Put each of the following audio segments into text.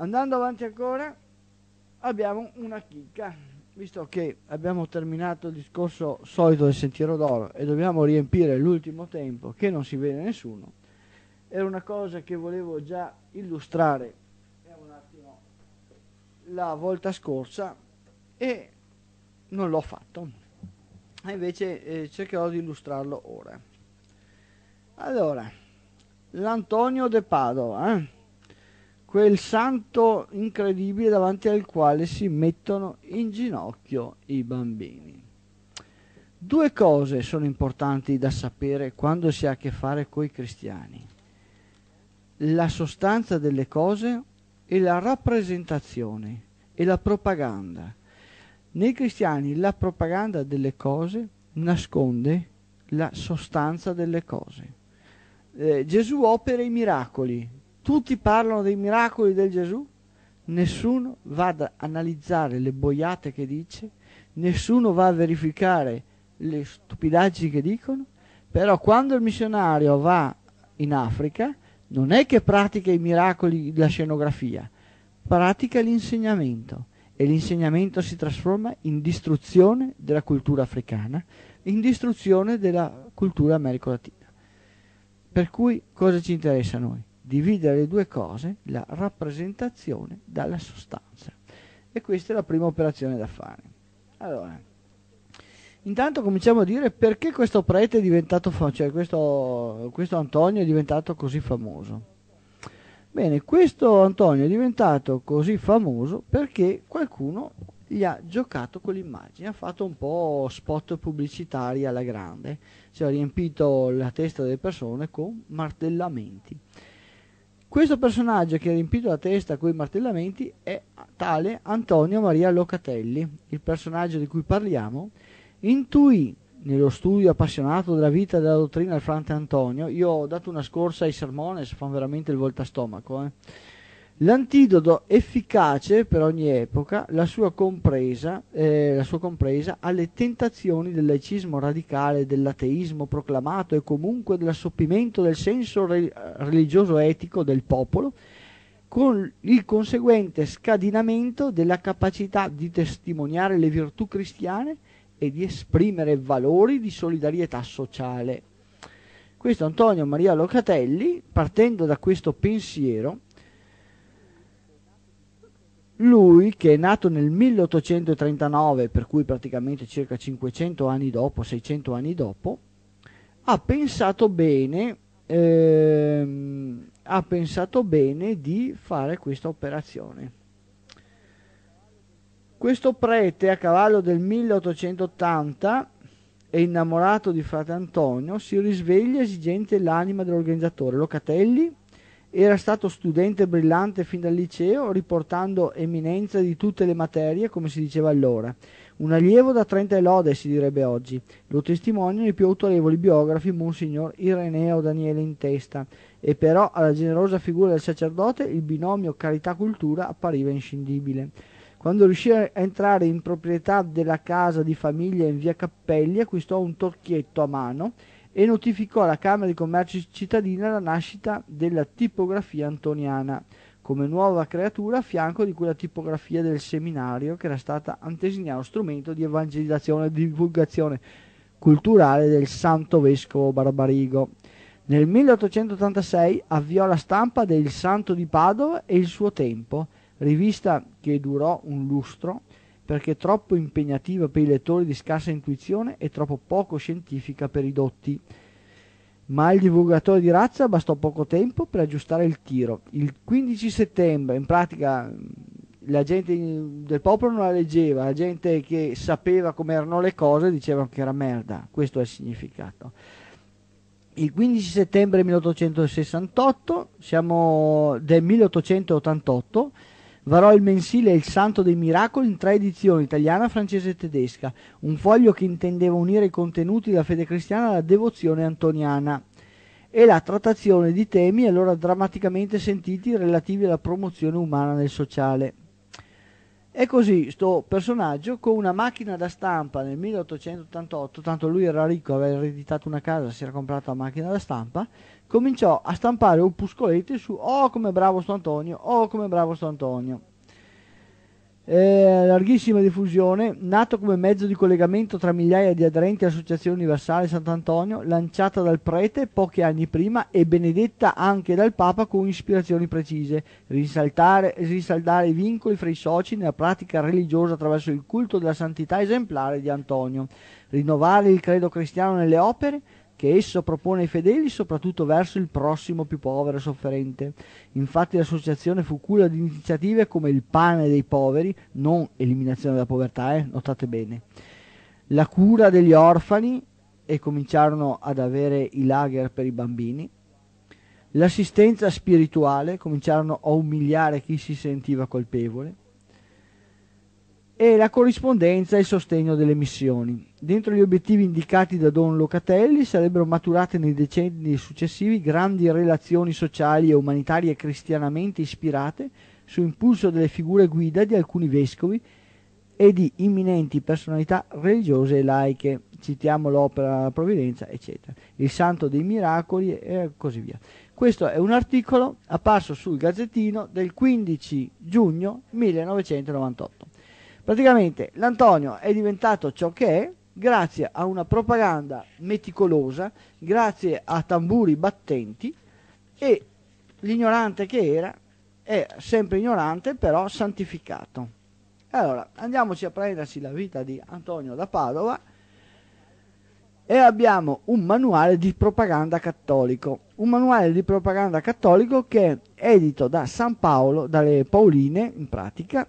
Andando avanti ancora abbiamo una chicca, visto che abbiamo terminato il discorso solito del sentiero d'oro e dobbiamo riempire l'ultimo tempo che non si vede nessuno, era una cosa che volevo già illustrare la volta scorsa e non l'ho fatto, invece eh, cercherò di illustrarlo ora. Allora, l'Antonio de Padova. Eh? quel santo incredibile davanti al quale si mettono in ginocchio i bambini. Due cose sono importanti da sapere quando si ha a che fare con i cristiani. La sostanza delle cose e la rappresentazione e la propaganda. Nei cristiani la propaganda delle cose nasconde la sostanza delle cose. Eh, Gesù opera i miracoli, tutti parlano dei miracoli del Gesù, nessuno va ad analizzare le boiate che dice, nessuno va a verificare le stupidaggini che dicono, però quando il missionario va in Africa non è che pratica i miracoli, della scenografia, pratica l'insegnamento e l'insegnamento si trasforma in distruzione della cultura africana, in distruzione della cultura americo-latina. Per cui cosa ci interessa a noi? dividere le due cose, la rappresentazione dalla sostanza. E questa è la prima operazione da fare. Allora, intanto cominciamo a dire perché questo prete è diventato famoso, cioè questo, questo Antonio è diventato così famoso. Bene, questo Antonio è diventato così famoso perché qualcuno gli ha giocato con l'immagine, ha fatto un po' spot pubblicitari alla grande, cioè ha riempito la testa delle persone con martellamenti. Questo personaggio che ha riempito la testa con i martellamenti è tale Antonio Maria Locatelli. Il personaggio di cui parliamo intuì nello studio appassionato della vita e della dottrina del frate Antonio. Io ho dato una scorsa ai sermones, fanno veramente il voltastomaco. Eh L'antidoto efficace per ogni epoca, la sua compresa, eh, la sua compresa alle tentazioni del laicismo radicale, dell'ateismo proclamato e comunque dell'assoppimento del senso re- religioso-etico del popolo, con il conseguente scadinamento della capacità di testimoniare le virtù cristiane e di esprimere valori di solidarietà sociale. Questo Antonio Maria Locatelli, partendo da questo pensiero, lui, che è nato nel 1839, per cui praticamente circa 500 anni dopo, 600 anni dopo, ha pensato bene, ehm, ha pensato bene di fare questa operazione. Questo prete a cavallo del 1880 è innamorato di frate Antonio si risveglia esigente l'anima dell'organizzatore Locatelli era stato studente brillante fin dal liceo, riportando eminenza di tutte le materie, come si diceva allora. Un allievo da trenta lode, si direbbe oggi. Lo testimoniano i più autorevoli biografi, Monsignor Ireneo Daniele in testa, e però alla generosa figura del sacerdote il binomio carità-cultura appariva inscindibile. Quando riuscì a entrare in proprietà della casa di famiglia in via Cappelli, acquistò un torchietto a mano e notificò alla Camera di Commercio cittadina la nascita della tipografia antoniana come nuova creatura a fianco di quella tipografia del seminario che era stata antesignano strumento di evangelizzazione e divulgazione culturale del santo vescovo Barbarigo. Nel 1886 avviò la stampa del Santo di Padova e il suo tempo, rivista che durò un lustro perché troppo impegnativa per i lettori di scarsa intuizione e troppo poco scientifica per i dotti. Ma il divulgatore di razza bastò poco tempo per aggiustare il tiro. Il 15 settembre, in pratica, la gente del popolo non la leggeva, la gente che sapeva come erano le cose diceva che era merda, questo è il significato. Il 15 settembre 1868, siamo del 1888, Varò il mensile Il Santo dei Miracoli in tre edizioni, italiana, francese e tedesca, un foglio che intendeva unire i contenuti della fede cristiana alla devozione antoniana e la trattazione di temi allora drammaticamente sentiti relativi alla promozione umana nel sociale. E così sto personaggio con una macchina da stampa nel 1888, tanto lui era ricco, aveva ereditato una casa, si era comprato la macchina da stampa, cominciò a stampare opuscoletti su oh come bravo sto Antonio, oh come bravo sto Antonio eh, larghissima diffusione, nato come mezzo di collegamento tra migliaia di aderenti all'Associazione Universale Sant'Antonio, lanciata dal prete pochi anni prima e benedetta anche dal Papa con ispirazioni precise, risaldare i vincoli fra i soci nella pratica religiosa attraverso il culto della santità esemplare di Antonio, rinnovare il credo cristiano nelle opere, che esso propone ai fedeli soprattutto verso il prossimo più povero e sofferente. Infatti l'associazione fu cura di iniziative come il pane dei poveri, non eliminazione della povertà, eh, notate bene, la cura degli orfani e cominciarono ad avere i lager per i bambini, l'assistenza spirituale, cominciarono a umiliare chi si sentiva colpevole, e la corrispondenza e il sostegno delle missioni. Dentro gli obiettivi indicati da Don Locatelli sarebbero maturate nei decenni successivi grandi relazioni sociali e umanitarie cristianamente ispirate su impulso delle figure guida di alcuni vescovi e di imminenti personalità religiose e laiche, citiamo l'opera La Provvidenza, eccetera, il santo dei miracoli e così via. Questo è un articolo apparso sul Gazzettino del 15 giugno 1998. Praticamente l'Antonio è diventato ciò che è grazie a una propaganda meticolosa, grazie a tamburi battenti e l'ignorante che era è sempre ignorante però santificato. Allora, andiamoci a prendersi la vita di Antonio da Padova e abbiamo un manuale di propaganda cattolico, un manuale di propaganda cattolico che è edito da San Paolo, dalle Pauline in pratica,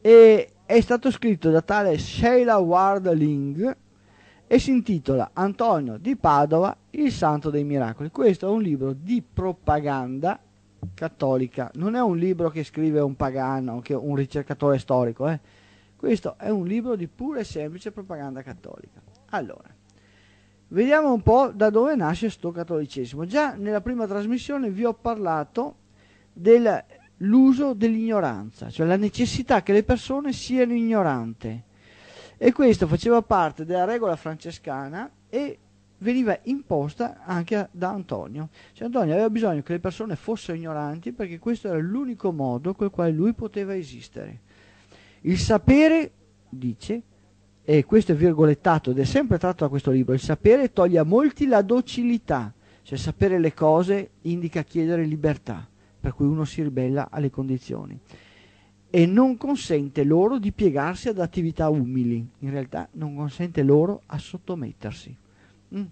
e è stato scritto da tale Sheila Ward Ling e si intitola Antonio di Padova, il santo dei miracoli. Questo è un libro di propaganda cattolica, non è un libro che scrive un pagano, che un ricercatore storico, eh. questo è un libro di pura e semplice propaganda cattolica. Allora, vediamo un po' da dove nasce questo cattolicesimo. Già nella prima trasmissione vi ho parlato del l'uso dell'ignoranza, cioè la necessità che le persone siano ignoranti. E questo faceva parte della regola francescana e veniva imposta anche da Antonio. Cioè Antonio aveva bisogno che le persone fossero ignoranti perché questo era l'unico modo col quale lui poteva esistere. Il sapere, dice, e questo è virgolettato ed è sempre tratto da questo libro, il sapere toglie a molti la docilità, cioè sapere le cose indica chiedere libertà per cui uno si ribella alle condizioni, e non consente loro di piegarsi ad attività umili, in realtà non consente loro a sottomettersi. Mm.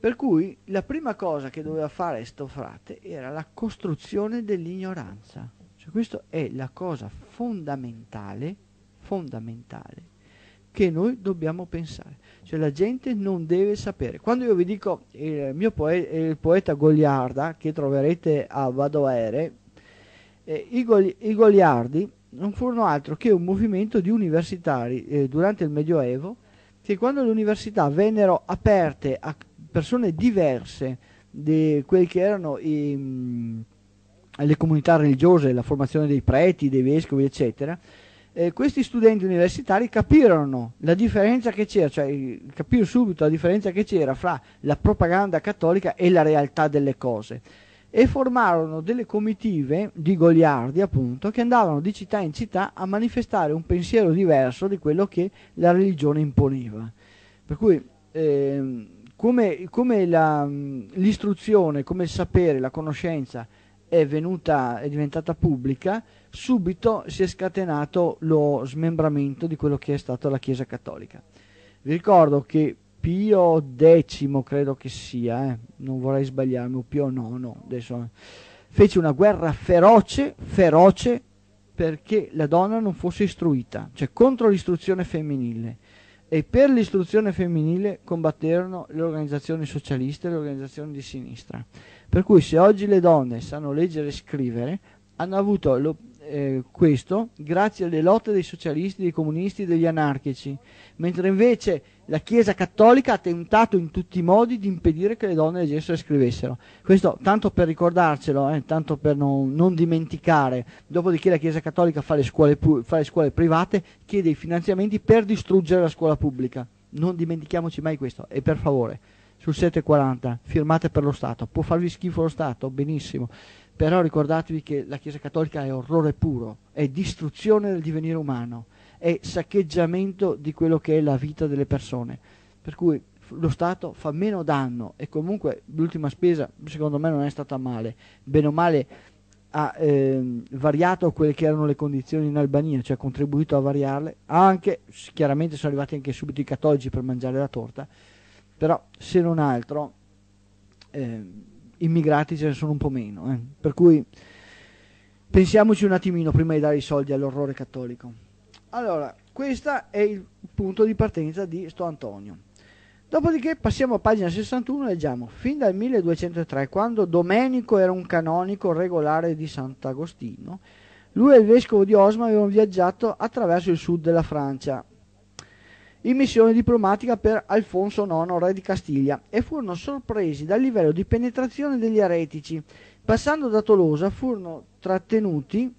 Per cui la prima cosa che doveva fare sto frate era la costruzione dell'ignoranza. Cioè questa è la cosa fondamentale, fondamentale, che noi dobbiamo pensare. Cioè la gente non deve sapere. Quando io vi dico il mio poeta, il poeta Goliarda, che troverete a Vadoere, eh, i, Goli, i, Goliardi non furono altro che un movimento di universitari eh, durante il Medioevo che quando le università vennero aperte a persone diverse di quelli che erano i, le comunità religiose, la formazione dei preti, dei vescovi, eccetera, eh, questi studenti universitari capirono la differenza che c'era, cioè capire subito la differenza che c'era fra la propaganda cattolica e la realtà delle cose e formarono delle comitive di goliardi appunto che andavano di città in città a manifestare un pensiero diverso di quello che la religione imponeva. Per cui eh, come, come la, l'istruzione, come il sapere, la conoscenza è, venuta, è diventata pubblica, subito si è scatenato lo smembramento di quello che è stata la Chiesa Cattolica. Vi ricordo che Pio X, credo che sia, eh, non vorrei sbagliarmi, Pio IX, adesso, eh, fece una guerra feroce, feroce, perché la donna non fosse istruita, cioè contro l'istruzione femminile. E per l'istruzione femminile combatterono le organizzazioni socialiste e le organizzazioni di sinistra. Per cui se oggi le donne sanno leggere e scrivere, hanno avuto lo, eh, questo grazie alle lotte dei socialisti, dei comunisti, e degli anarchici, mentre invece la Chiesa cattolica ha tentato in tutti i modi di impedire che le donne leggessero e scrivessero. Questo tanto per ricordarcelo, eh, tanto per non, non, dimenticare. Dopodiché la Chiesa cattolica fa le, scuole, fa le scuole private, chiede i finanziamenti per distruggere la scuola pubblica. Non dimentichiamoci mai questo e per favore sul 740, firmate per lo Stato. Può farvi schifo lo Stato, benissimo, però ricordatevi che la Chiesa Cattolica è orrore puro, è distruzione del divenire umano, è saccheggiamento di quello che è la vita delle persone. Per cui lo Stato fa meno danno e comunque l'ultima spesa secondo me non è stata male, bene o male ha eh, variato quelle che erano le condizioni in Albania, cioè ha contribuito a variarle, anche chiaramente sono arrivati anche subito i cattolici per mangiare la torta, però se non altro eh, immigrati ce ne sono un po' meno, eh. per cui pensiamoci un attimino prima di dare i soldi all'orrore cattolico. Allora, questo è il punto di partenza di Sto Antonio. Dopodiché passiamo a pagina 61 e leggiamo, fin dal 1203, quando Domenico era un canonico regolare di Sant'Agostino, lui e il vescovo di Osma avevano viaggiato attraverso il sud della Francia, in missione diplomatica per Alfonso IX, re di Castiglia, e furono sorpresi dal livello di penetrazione degli eretici. Passando da Tolosa furono trattenuti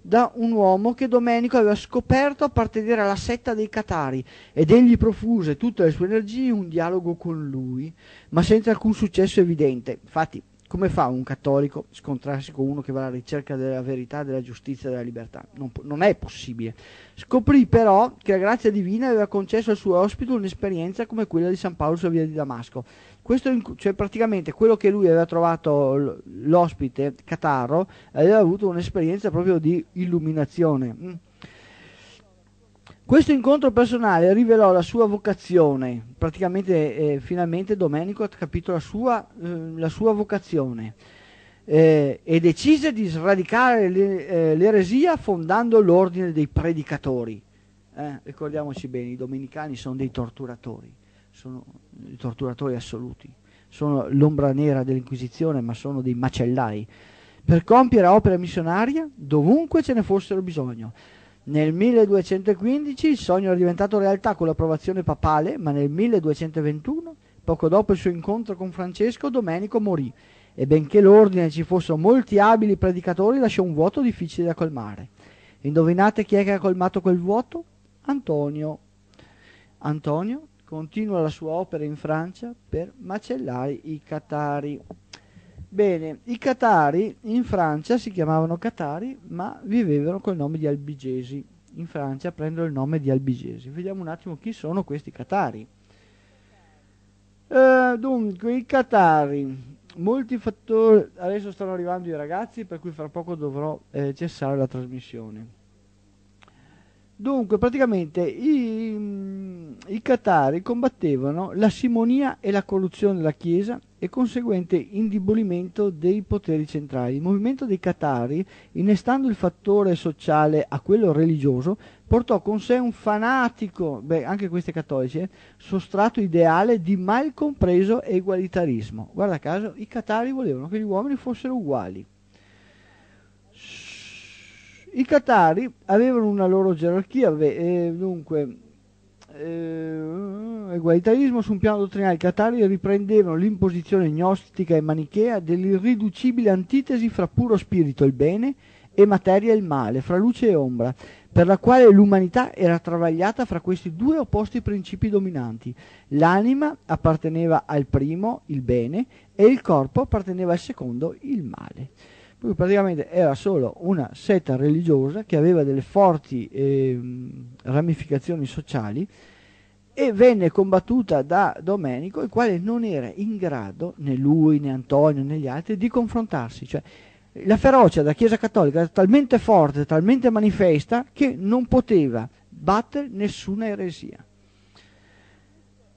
da un uomo che Domenico aveva scoperto appartenere alla setta dei Catari ed egli profuse tutte le sue energie in un dialogo con lui, ma senza alcun successo evidente. Infatti, come fa un cattolico scontrarsi con uno che va alla ricerca della verità, della giustizia e della libertà? Non, non, è possibile. Scoprì però che la grazia divina aveva concesso al suo ospite un'esperienza come quella di San Paolo sulla via di Damasco. Questo, cioè praticamente quello che lui aveva trovato l'ospite, Catarro, aveva avuto un'esperienza proprio di illuminazione. Mm. Questo incontro personale rivelò la sua vocazione, praticamente eh, finalmente Domenico ha capito la sua, eh, la sua vocazione eh, e decise di sradicare le, eh, l'eresia fondando l'ordine dei predicatori. Eh, ricordiamoci bene, i domenicani sono dei torturatori, sono dei torturatori assoluti, sono l'ombra nera dell'Inquisizione ma sono dei macellai per compiere opera missionaria dovunque ce ne fossero bisogno. Nel 1215 il sogno era diventato realtà con l'approvazione papale, ma nel 1221, poco dopo il suo incontro con Francesco, Domenico morì e benché l'ordine ci fossero molti abili predicatori, lasciò un vuoto difficile da colmare. Indovinate chi è che ha colmato quel vuoto? Antonio. Antonio continua la sua opera in Francia per macellare i catari. Bene, i Catari in Francia si chiamavano Catari, ma vivevano col nome di Albigesi. In Francia prendono il nome di Albigesi. Vediamo un attimo chi sono questi Catari. Eh, dunque, i Catari, molti fattori. Adesso stanno arrivando i ragazzi, per cui fra poco dovrò eh, cessare la trasmissione. Dunque, praticamente i, i catari combattevano la simonia e la corruzione della Chiesa e conseguente indebolimento dei poteri centrali. Il movimento dei catari, innestando il fattore sociale a quello religioso, portò con sé un fanatico, beh, anche questi cattolici, eh, sostrato ideale di mal compreso egualitarismo. Guarda caso, i catari volevano che gli uomini fossero uguali i Qatari avevano una loro gerarchia, beh, eh, dunque, eh, egualitarismo su un piano dottrinale. I Qatari riprendevano l'imposizione gnostica e manichea dell'irriducibile antitesi fra puro spirito il bene e materia il male, fra luce e ombra, per la quale l'umanità era travagliata fra questi due opposti principi dominanti. L'anima apparteneva al primo, il bene, e il corpo apparteneva al secondo, il male lui praticamente era solo una setta religiosa che aveva delle forti eh, ramificazioni sociali e venne combattuta da Domenico, il quale non era in grado, né lui né Antonio né gli altri, di confrontarsi. Cioè, la ferocia della Chiesa Cattolica era talmente forte, talmente manifesta, che non poteva battere nessuna eresia.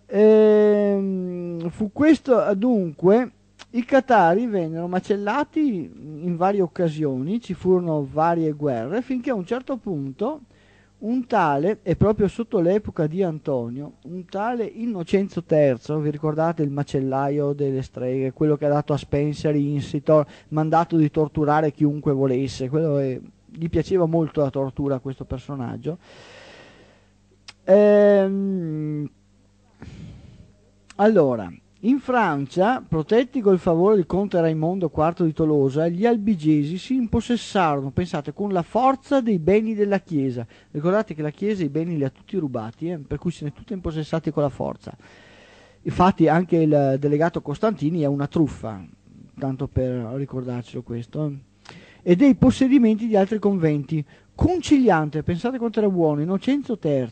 Ehm, fu questo dunque i catari vennero macellati in varie occasioni, ci furono varie guerre, finché a un certo punto un tale, e proprio sotto l'epoca di Antonio, un tale Innocenzo III, vi ricordate il macellaio delle streghe, quello che ha dato a Spencer Insitor, mandato di torturare chiunque volesse, è, gli piaceva molto la tortura a questo personaggio. Ehm, allora, in Francia, protetti col favore del conte Raimondo IV di Tolosa, gli albigesi si impossessarono, pensate, con la forza dei beni della Chiesa. Ricordate che la Chiesa i beni li ha tutti rubati, eh, per cui se ne è tutti impossessati con la forza. Infatti anche il delegato Costantini è una truffa, tanto per ricordarcelo questo, eh, e dei possedimenti di altri conventi. Conciliante, pensate quanto era buono, Innocenzo III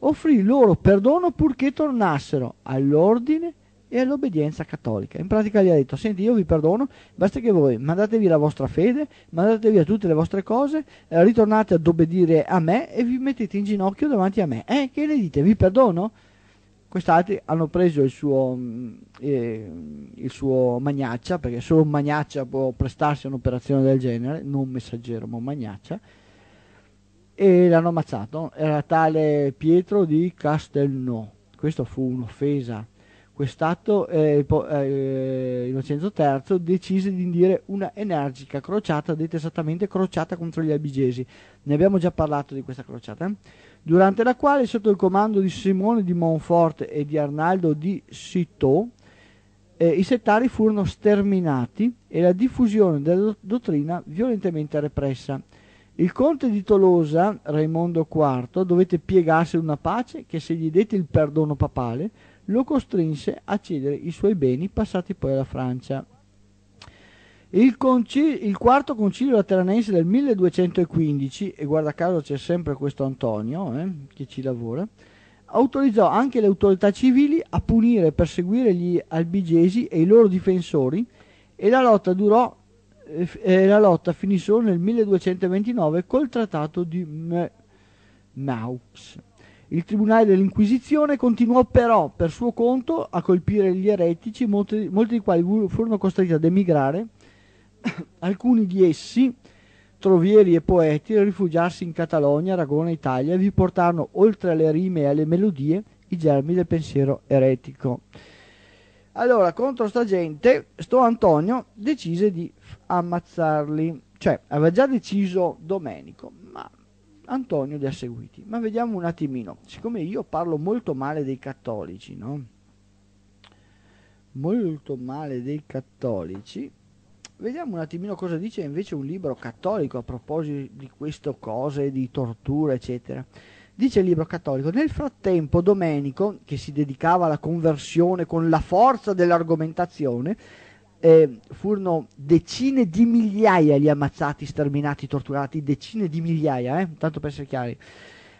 offrì loro perdono purché tornassero all'ordine e all'obbedienza cattolica. In pratica gli ha detto, senti io vi perdono, basta che voi mandatevi la vostra fede, mandatevi via tutte le vostre cose, eh, ritornate ad obbedire a me e vi mettete in ginocchio davanti a me. Eh, che ne dite? Vi perdono? Quest'altri hanno preso il suo, mm, eh, il suo magnaccia, perché solo un magnaccia può prestarsi a un'operazione del genere, non un messaggero ma un magnaccia, e l'hanno ammazzato. Era tale Pietro di Castelnau. Questa fu un'offesa Quest'atto eh, eh, Innocenzo III decise di indire una energica crociata, detta esattamente crociata contro gli albigesi. Ne abbiamo già parlato di questa crociata. Eh? Durante la quale, sotto il comando di Simone di Montfort e di Arnaldo di Citeaux, eh, i settari furono sterminati e la diffusione della dottrina violentemente repressa. Il conte di Tolosa, Raimondo IV, dovette piegarsi ad una pace che, se gli dette il perdono papale, lo costrinse a cedere i suoi beni passati poi alla Francia. Il, concil- il, quarto concilio lateranense del 1215, e guarda caso c'è sempre questo Antonio eh, che ci lavora, autorizzò anche le autorità civili a punire e perseguire gli albigesi e i loro difensori e la lotta durò eh, la lotta finì solo nel 1229 col trattato di M- Maux. Il Tribunale dell'Inquisizione continuò però per suo conto a colpire gli eretici, molti, molti dei quali furono costretti ad emigrare, alcuni di essi, trovieri e poeti, a rifugiarsi in Catalogna, Aragona, Italia, e vi portarono oltre alle rime e alle melodie i germi del pensiero eretico. Allora, contro sta gente, sto Antonio decise di ammazzarli, cioè aveva già deciso Domenico, Antonio li ha seguiti. Ma vediamo un attimino, siccome io parlo molto male dei cattolici, no? Molto male dei cattolici. Vediamo un attimino cosa dice invece un libro cattolico a proposito di queste cose, di tortura, eccetera. Dice il libro cattolico, nel frattempo Domenico, che si dedicava alla conversione con la forza dell'argomentazione, eh, furono decine di migliaia gli ammazzati, sterminati, torturati, decine di migliaia, eh, tanto per essere chiari,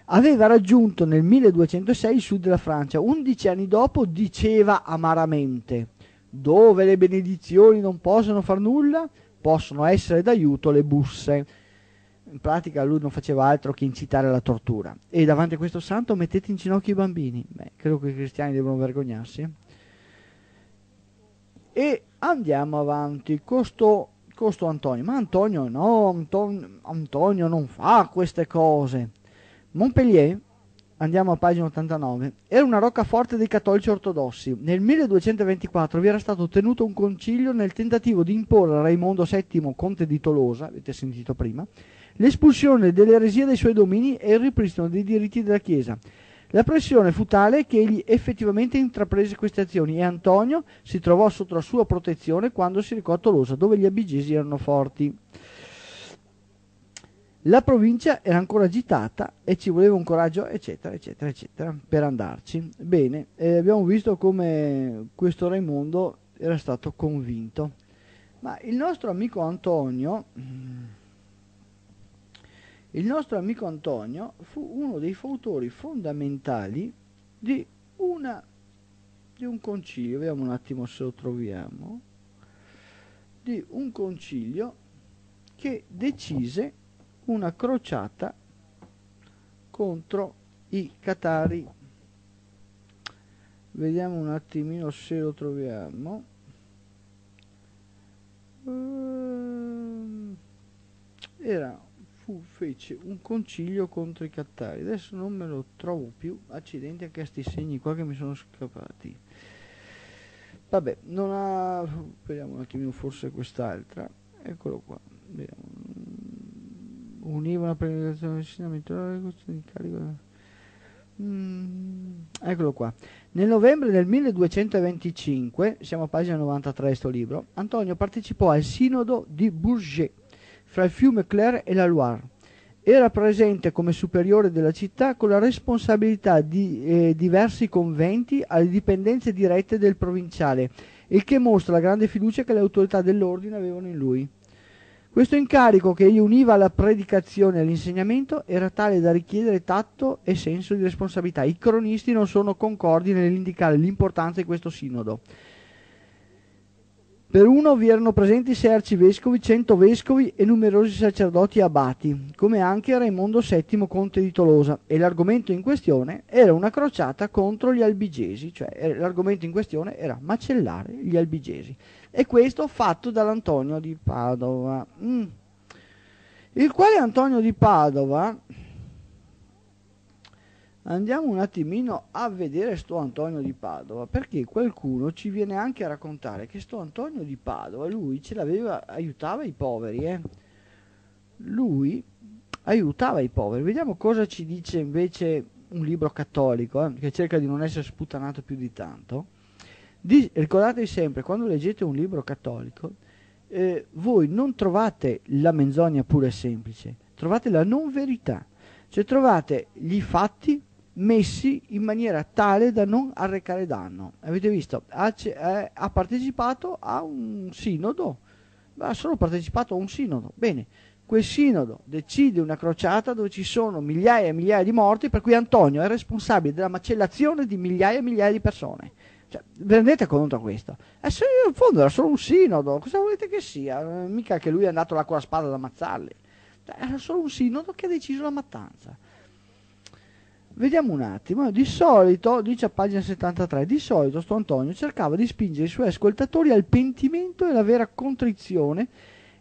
aveva raggiunto nel 1206 il sud della Francia. Undici anni dopo diceva amaramente, dove le benedizioni non possono far nulla, possono essere d'aiuto le busse. In pratica lui non faceva altro che incitare alla tortura. E davanti a questo santo mettete in ginocchio i bambini. Beh, credo che i cristiani devono vergognarsi. E Andiamo avanti, costo, costo Antonio, ma Antonio no, Anton, Antonio non fa queste cose. Montpellier, andiamo a pagina 89, era una roccaforte dei cattolici ortodossi. Nel 1224 vi era stato tenuto un concilio nel tentativo di imporre a Raimondo VII, conte di Tolosa, avete sentito prima, l'espulsione dell'eresia dai suoi domini e il ripristino dei diritti della Chiesa. La pressione fu tale che egli effettivamente intraprese queste azioni e Antonio si trovò sotto la sua protezione quando si recò a Tolosa, dove gli abigesi erano forti. La provincia era ancora agitata e ci voleva un coraggio, eccetera, eccetera, eccetera, per andarci. Bene, eh, abbiamo visto come questo Raimondo era stato convinto. Ma il nostro amico Antonio mm, il nostro amico Antonio fu uno dei fautori fondamentali di, una, di un concilio, vediamo un attimo se lo troviamo, di un concilio che decise una crociata contro i catari. Vediamo un attimino se lo troviamo. Ehm, era fu fece un concilio contro i cattari. Adesso non me lo trovo più. Accidenti anche a questi segni qua che mi sono scappati. Vabbè, non ha... Vediamo un attimino forse quest'altra. Eccolo qua. Vediamo. Univa la prelegazione dell'avvicinamento di mm, eccolo qua. Nel novembre del 1225, siamo a pagina 93 sto libro, Antonio partecipò al sinodo di Bourget fra il fiume Claire e la Loire. Era presente come superiore della città con la responsabilità di eh, diversi conventi alle dipendenze dirette del provinciale, il che mostra la grande fiducia che le autorità dell'ordine avevano in lui. Questo incarico che gli univa alla predicazione e all'insegnamento era tale da richiedere tatto e senso di responsabilità. I cronisti non sono concordi nell'indicare l'importanza di questo sinodo. Per uno vi erano presenti sei arcivescovi, cento vescovi e numerosi sacerdoti abati, come anche Raimondo VII conte di Tolosa, e l'argomento in questione era una crociata contro gli albigesi, cioè eh, l'argomento in questione era macellare gli albigesi, e questo fatto dall'Antonio di Padova, mm. il quale Antonio di Padova andiamo un attimino a vedere sto Antonio di Padova, perché qualcuno ci viene anche a raccontare che sto Antonio di Padova, lui ce l'aveva, aiutava i poveri, eh? Lui aiutava i poveri. Vediamo cosa ci dice invece un libro cattolico, eh, che cerca di non essere sputtanato più di tanto. Di, ricordatevi sempre, quando leggete un libro cattolico, eh, voi non trovate la menzogna pura e semplice, trovate la non verità, cioè trovate gli fatti messi in maniera tale da non arrecare danno. Avete visto? Ha, eh, ha partecipato a un sinodo, ha solo partecipato a un sinodo. Bene, quel sinodo decide una crociata dove ci sono migliaia e migliaia di morti, per cui Antonio è responsabile della macellazione di migliaia e migliaia di persone. Cioè, rendete conto di questo? Eh, se in fondo era solo un sinodo, cosa volete che sia? Mica che lui è andato là con la spada ad ammazzarli. Cioè, era solo un sinodo che ha deciso la mattanza. Vediamo un attimo, eh, di solito, dice a pagina 73, di solito Sto Antonio cercava di spingere i suoi ascoltatori al pentimento e alla vera contrizione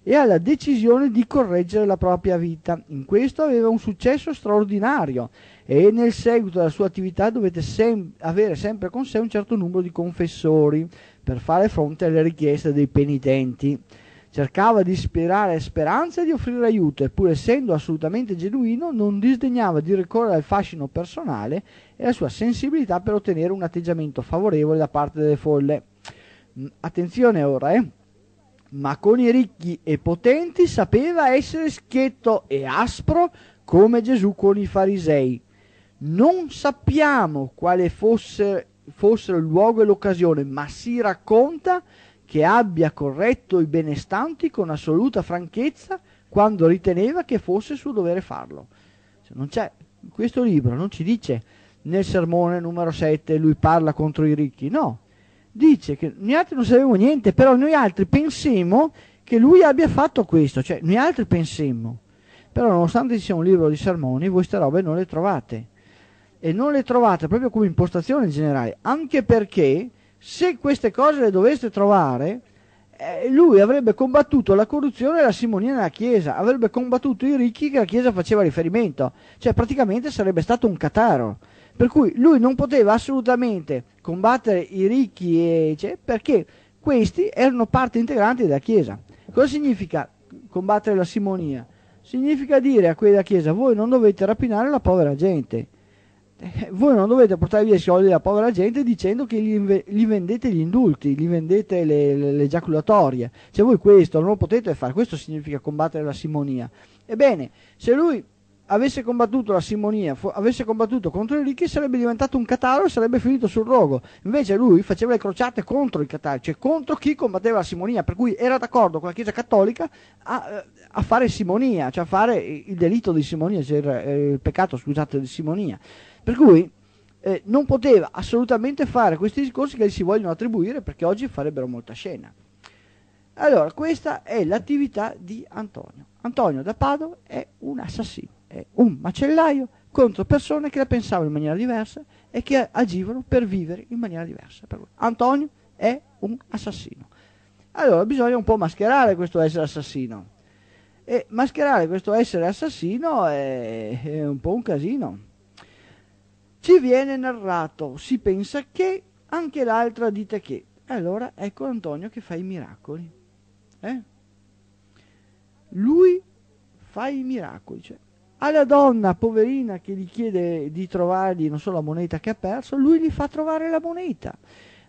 e alla decisione di correggere la propria vita. In questo aveva un successo straordinario e nel seguito della sua attività dovete sem- avere sempre con sé un certo numero di confessori per fare fronte alle richieste dei penitenti. Cercava di ispirare speranza e di offrire aiuto e pur essendo assolutamente genuino non disdegnava di ricorrere al fascino personale e alla sua sensibilità per ottenere un atteggiamento favorevole da parte delle folle. Mm, attenzione ora, eh? ma con i ricchi e potenti sapeva essere schietto e aspro come Gesù con i farisei. Non sappiamo quale fosse, fossero il luogo e l'occasione, ma si racconta che abbia corretto i benestanti con assoluta franchezza quando riteneva che fosse suo dovere farlo. Cioè, questo libro non ci dice nel sermone numero 7 lui parla contro i ricchi, no. Dice che noi altri non sapevamo niente, però noi altri pensemmo che lui abbia fatto questo, cioè noi altri pensemmo. Però nonostante ci sia un libro di sermoni, voi queste robe non le trovate. E non le trovate proprio come impostazione in generale, anche perché se queste cose le doveste trovare, eh, lui avrebbe combattuto la corruzione e la simonia nella Chiesa, avrebbe combattuto i ricchi che la Chiesa faceva riferimento, cioè praticamente sarebbe stato un cataro. Per cui lui non poteva assolutamente combattere i ricchi e, cioè, perché questi erano parte integrante della Chiesa. Cosa significa combattere la simonia? Significa dire a quella Chiesa voi non dovete rapinare la povera gente voi non dovete portare via i soldi della povera gente dicendo che gli, gli vendete gli indulti, gli vendete le, le, le ejaculatorie. Se cioè, voi questo non lo potete fare, questo significa combattere la simonia. Ebbene, se lui avesse combattuto la simonia, fu- avesse combattuto contro i ricchi, sarebbe diventato un cataro e sarebbe finito sul rogo. Invece lui faceva le crociate contro i catari, cioè contro chi combatteva la simonia, per cui era d'accordo con la Chiesa Cattolica a, a fare simonia, cioè a fare il delitto di simonia, cioè il, il peccato, scusate, di simonia. Per cui eh, non poteva assolutamente fare questi discorsi che gli si vogliono attribuire perché oggi farebbero molta scena. Allora, questa è l'attività di Antonio. Antonio da Padova è un assassino, è un macellaio contro persone che la pensavano in maniera diversa e che agivano per vivere in maniera diversa. Antonio è un assassino. Allora, bisogna un po' mascherare questo essere assassino. E mascherare questo essere assassino è, è un po' un casino ci viene narrato, si pensa che, anche l'altra dite che. E Allora ecco Antonio che fa i miracoli. Eh? Lui fa i miracoli. Cioè, alla donna poverina che gli chiede di trovargli non so la moneta che ha perso, lui gli fa trovare la moneta.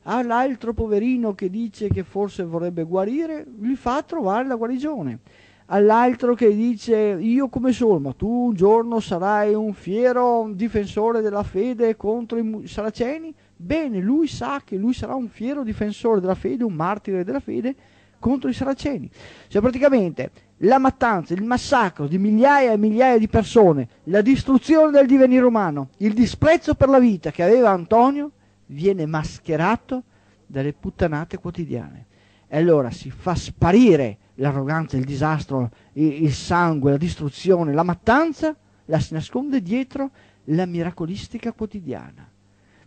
All'altro poverino che dice che forse vorrebbe guarire, gli fa trovare la guarigione all'altro che dice io come sono, ma tu un giorno sarai un fiero difensore della fede contro i saraceni? Bene, lui sa che lui sarà un fiero difensore della fede, un martire della fede contro i saraceni. Cioè praticamente la mattanza, il massacro di migliaia e migliaia di persone, la distruzione del divenire umano, il disprezzo per la vita che aveva Antonio viene mascherato dalle puttanate quotidiane. E allora si fa sparire l'arroganza, il disastro, il sangue, la distruzione, la mattanza, la si nasconde dietro la miracolistica quotidiana.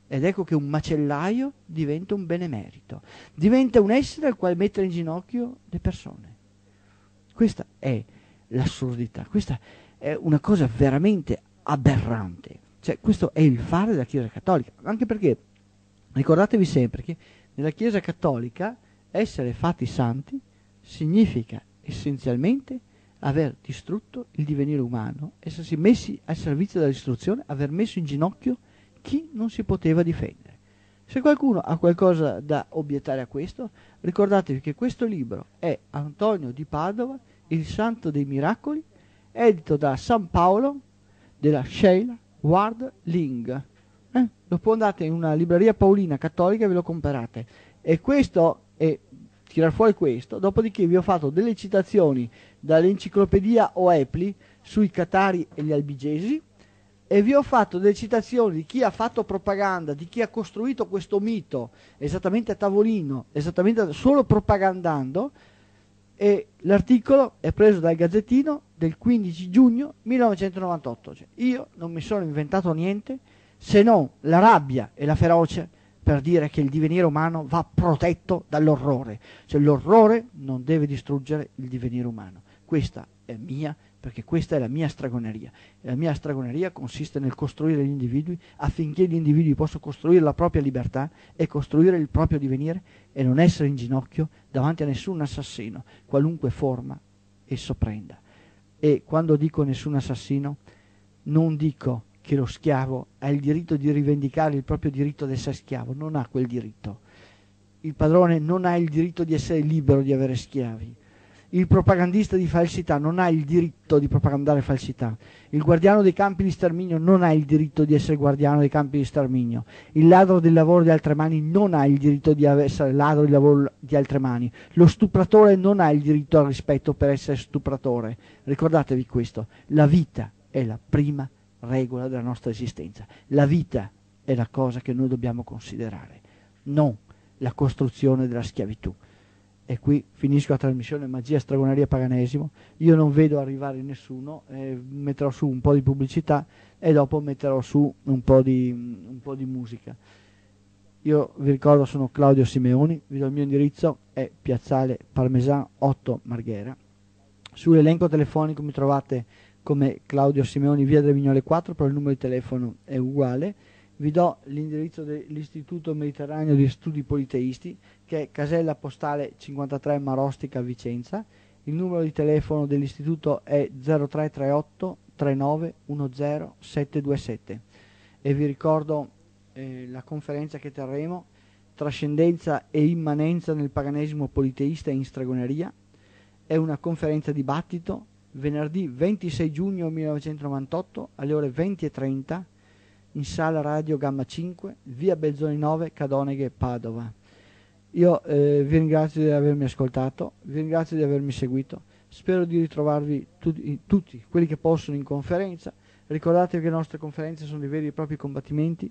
Ed ecco che un macellaio diventa un benemerito, diventa un essere al quale mettere in ginocchio le persone. Questa è l'assurdità, questa è una cosa veramente aberrante. Cioè, questo è il fare della Chiesa Cattolica, anche perché ricordatevi sempre che nella Chiesa Cattolica essere fatti santi significa essenzialmente aver distrutto il divenire umano, essersi messi al servizio della distruzione, aver messo in ginocchio chi non si poteva difendere. Se qualcuno ha qualcosa da obiettare a questo, ricordatevi che questo libro è Antonio di Padova, Il Santo dei Miracoli, edito da San Paolo della Sheila Ward Ling. Eh? Dopo andate in una libreria paolina cattolica e ve lo comprate. E questo è tirare fuori questo, dopodiché vi ho fatto delle citazioni dall'enciclopedia Oepli sui Catari e gli Albigesi e vi ho fatto delle citazioni di chi ha fatto propaganda, di chi ha costruito questo mito esattamente a tavolino, esattamente solo propagandando e l'articolo è preso dal Gazzettino del 15 giugno 1998. Cioè, io non mi sono inventato niente se non la rabbia e la ferocia per dire che il divenire umano va protetto dall'orrore, cioè l'orrore non deve distruggere il divenire umano. Questa è mia, perché questa è la mia stragoneria. E la mia stragoneria consiste nel costruire gli individui affinché gli individui possano costruire la propria libertà e costruire il proprio divenire e non essere in ginocchio davanti a nessun assassino, qualunque forma esso prenda. E quando dico nessun assassino, non dico che lo schiavo ha il diritto di rivendicare il proprio diritto ad essere schiavo, non ha quel diritto. Il padrone non ha il diritto di essere libero di avere schiavi. Il propagandista di falsità non ha il diritto di propagandare falsità. Il guardiano dei campi di sterminio non ha il diritto di essere guardiano dei campi di sterminio. Il ladro del lavoro di altre mani non ha il diritto di essere ladro del lavoro di altre mani. Lo stupratore non ha il diritto al rispetto per essere stupratore. Ricordatevi questo. La vita è la prima regola della nostra esistenza. La vita è la cosa che noi dobbiamo considerare, non la costruzione della schiavitù. E qui finisco la trasmissione Magia Stragoneria, Paganesimo. Io non vedo arrivare nessuno, eh, metterò su un po' di pubblicità e dopo metterò su un po' di, un po di musica. Io vi ricordo sono Claudio Simeoni, vi do il mio indirizzo, è Piazzale Parmesan 8 Marghera. Sull'elenco telefonico mi trovate come Claudio Simeoni, via Vignole 4, però il numero di telefono è uguale. Vi do l'indirizzo dell'Istituto Mediterraneo di Studi Politeisti, che è casella postale 53 Marostica, Vicenza. Il numero di telefono dell'istituto è 0338 3910727 e vi ricordo eh, la conferenza che terremo Trascendenza e immanenza nel paganesimo politeista in stregoneria è una conferenza dibattito venerdì 26 giugno 1998 alle ore 20.30 in sala Radio Gamma 5, via Belzoni 9, Cadoneghe, Padova. Io eh, vi ringrazio di avermi ascoltato, vi ringrazio di avermi seguito, spero di ritrovarvi tutti, tutti quelli che possono in conferenza, ricordatevi che le nostre conferenze sono dei veri e propri combattimenti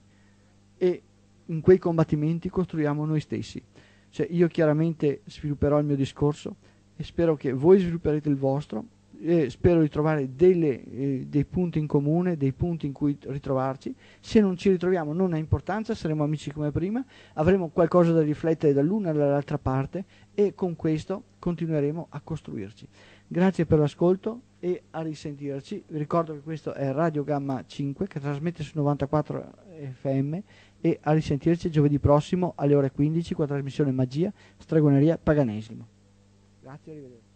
e in quei combattimenti costruiamo noi stessi. Cioè, io chiaramente svilupperò il mio discorso e spero che voi svilupperete il vostro eh, spero di trovare delle, eh, dei punti in comune, dei punti in cui ritrovarci. Se non ci ritroviamo non ha importanza, saremo amici come prima, avremo qualcosa da riflettere dall'una all'altra parte e con questo continueremo a costruirci. Grazie per l'ascolto e a risentirci. Vi ricordo che questo è Radio Gamma 5 che trasmette su 94 FM e a risentirci giovedì prossimo alle ore 15 con la trasmissione Magia, Stregoneria, Paganesimo. Grazie, arrivederci.